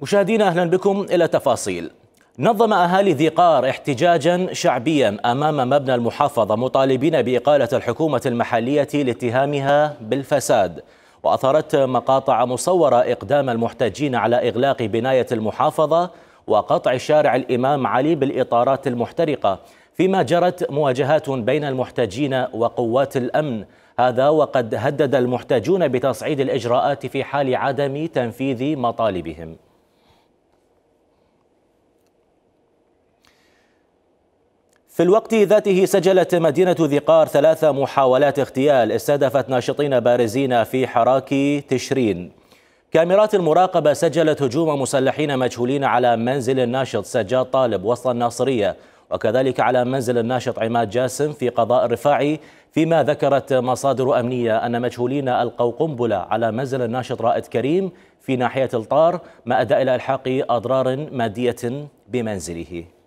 مشاهدينا اهلا بكم الى تفاصيل نظم اهالي ذي قار احتجاجا شعبيا امام مبنى المحافظه مطالبين باقاله الحكومه المحليه لاتهامها بالفساد واثرت مقاطع مصوره اقدام المحتجين على اغلاق بنايه المحافظه وقطع شارع الامام علي بالاطارات المحترقه فيما جرت مواجهات بين المحتجين وقوات الامن هذا وقد هدد المحتجون بتصعيد الاجراءات في حال عدم تنفيذ مطالبهم في الوقت ذاته سجلت مدينة ذي قار ثلاث محاولات اغتيال استهدفت ناشطين بارزين في حراك تشرين كاميرات المراقبة سجلت هجوم مسلحين مجهولين على منزل الناشط سجاد طالب وسط الناصرية وكذلك على منزل الناشط عماد جاسم في قضاء الرفاعي فيما ذكرت مصادر أمنية أن مجهولين ألقوا قنبلة على منزل الناشط رائد كريم في ناحية الطار ما أدى إلى إلحاق أضرار مادية بمنزله